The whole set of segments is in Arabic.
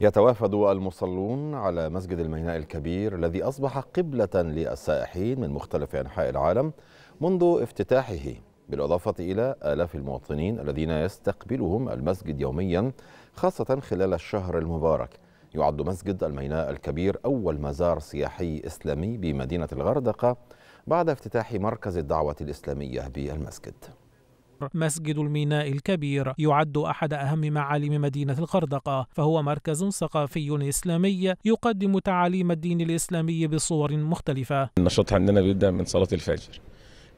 يتوافد المصلون على مسجد الميناء الكبير الذي أصبح قبلة للسائحين من مختلف أنحاء العالم منذ افتتاحه بالإضافة إلى آلاف المواطنين الذين يستقبلهم المسجد يوميا خاصة خلال الشهر المبارك يعد مسجد الميناء الكبير أول مزار سياحي إسلامي بمدينة الغردقة بعد افتتاح مركز الدعوة الإسلامية بالمسجد مسجد الميناء الكبير يعد أحد أهم معالم مدينة الخردقة فهو مركز ثقافي إسلامي يقدم تعاليم الدين الإسلامي بصور مختلفة النشاط عندنا بيبدأ من صلاة الفجر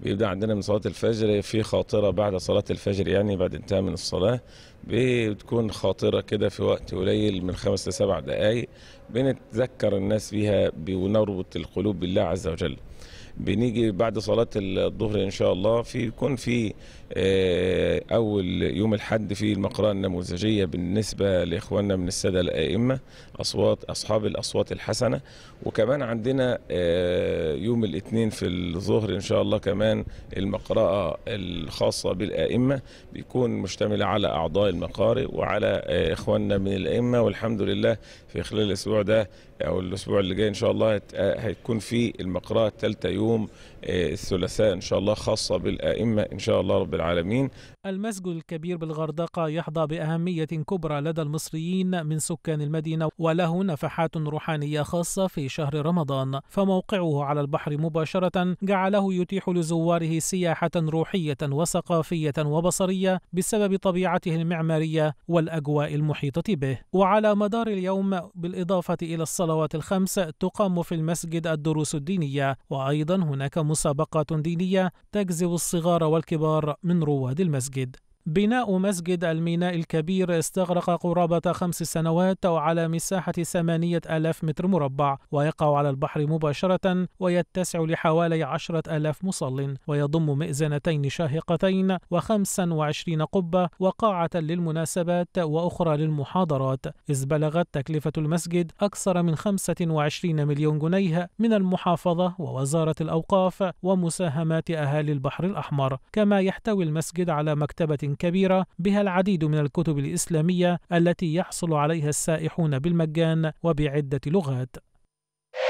بيبدا عندنا من صلاه الفجر في خاطره بعد صلاه الفجر يعني بعد انتهاء من الصلاه بتكون خاطره كده في وقت قليل من خمس لسبع دقائق بنتذكر الناس بيها ونربط القلوب بالله عز وجل بنيجي بعد صلاة الظهر إن شاء الله في يكون في آه، أول يوم الحد في المقرأة النموذجية بالنسبة لإخواننا من السادة الأئمة أصوات أصحاب الأصوات الحسنة وكمان عندنا آه، يوم الاثنين في الظهر إن شاء الله كمان المقرأة الخاصة بالأئمة بيكون مشتملة على أعضاء المقارئ وعلى آه، إخواننا من الأئمة والحمد لله في خلال الأسبوع ده أو الأسبوع اللي جاي إن شاء الله هيكون في المقرأة الثالثة يوم يوم آه، الثلاثاء إن شاء الله خاصة بالآئمة إن شاء الله رب العالمين المسجد الكبير بالغردقة يحظى بأهمية كبرى لدى المصريين من سكان المدينة وله نفحات روحانية خاصة في شهر رمضان فموقعه على البحر مباشرة جعله يتيح لزواره سياحة روحية وثقافية وبصرية بسبب طبيعته المعمارية والأجواء المحيطة به وعلى مدار اليوم بالإضافة إلى الصلوات الخمس تقام في المسجد الدروس الدينية وأيضا أيضا هناك مسابقات دينية تجذب الصغار والكبار من رواد المسجد بناء مسجد الميناء الكبير استغرق قرابة خمس سنوات وعلى على مساحة ثمانية ألاف متر مربع ويقع على البحر مباشرة ويتسع لحوالي عشرة ألاف مصل ويضم مئذنتين شاهقتين وخمسا وعشرين قبة وقاعة للمناسبات وأخرى للمحاضرات إذ بلغت تكلفة المسجد أكثر من خمسة وعشرين مليون جنيه من المحافظة ووزارة الأوقاف ومساهمات أهالي البحر الأحمر كما يحتوي المسجد على مكتبة كبيرة بها العديد من الكتب الإسلامية التي يحصل عليها السائحون بالمجان وبعدة لغات